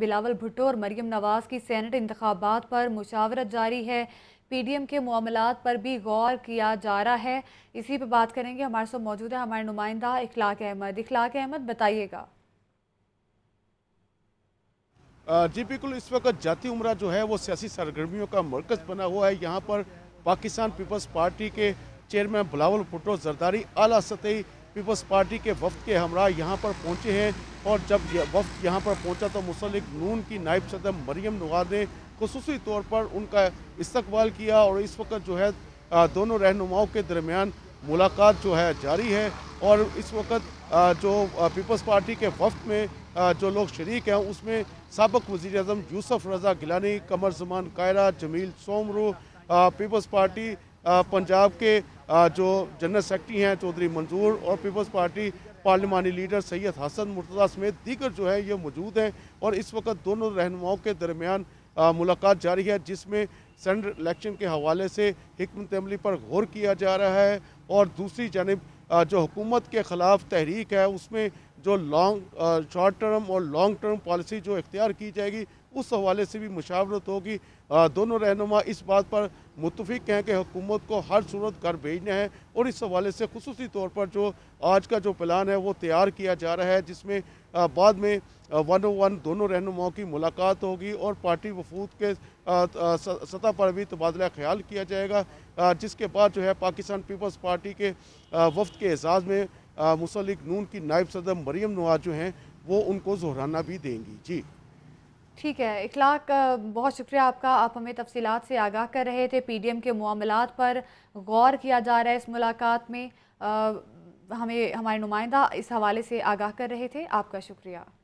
बिलावल भुट्टो और मरियम नवाज़ की सैनट इंतबात पर मुशावरत जारी है पी डी एम के मामला पर भी गौर किया जा रहा है इसी पर बात करेंगे हमारे साथ मौजूद है हमारे नुमाइंदा इखलाक अहमद इखलाक अहमद बताइएगा जी बिल्कुल इस वक्त जाति उमरा जो है वो सियासी सरगर्मियों का मरकज़ बना हुआ है यहाँ पर पाकिस्तान पीपल्स पार्टी के चेयरमैन बिलावल भुट्टो जरदारी अला सतही पीपल्स पार्टी के वफद के हमरा यहाँ पर पहुँचे हैं और जब वफ्त यहाँ पर पहुँचा तो मुसलिक नून की नायब सदर मरीम नवार ने खसूसी तौर पर उनका इस्तकबाल किया और इस वक्त जो है दोनों रहनुमाओं के दरमियान मुलाकात जो है जारी है और इस वक्त जो पीपल्स पार्टी के वफद में जो लोग शरीक हैं उसमें सबक वज़ी अजम यूसफ रज़ा गिलानी कमर जमान कायरा जमील सोमरू पीपल्स पार्टी पंजाब के जो जनरल सेक्रेटरी हैं चौधरी मंजूर और पीपल्स पार्टी पार्लिमानी लीडर सैयद हसन मुर्तजा समेत दीगर जो है ये मौजूद हैं और इस वक्त दोनों रहनुमाओं के दरमियान मुलाकात जारी है जिसमें सेंट इलेक्शन के हवाले से हमत अमली पर गौर किया जा रहा है और दूसरी जानब जो हुकूमत के ख़िलाफ़ तहरीक है उसमें जो लॉन्ग शॉर्ट टर्म और लॉन्ग टर्म पॉलिसी जो इख्तियार की जाएगी उस हवाले से भी मुशावरत होगी दोनों रहनुमा इस बात पर मुतफिक हैं कि हुकूमत को हर सूरत घर भेजना है और इस हवाले से खसूस तौर पर जो आज का जो प्लान है वो तैयार किया जा रहा है जिसमें बाद में वन ओ वन दोनों रहनुमाओं की मुलाकात होगी और पार्टी वफूद के सतह पर भी तबादला ख्याल किया जाएगा जिसके बाद जो है पाकिस्तान पीपल्स पार्टी के वफद के एजाज़ में मुसलिक नून की नायब सदर मरीम नवाज जो हैं वो उनको जहराना भी देंगी जी ठीक है इखलाक बहुत शुक्रिया आपका आप हमें तफसीत से आगाह कर रहे थे पी डी एम के मामलों पर गौर किया जा रहा है इस मुलाकात में आ, हमें हमारे नुमाइंदा इस हवाले से आगाह कर रहे थे आपका शुक्रिया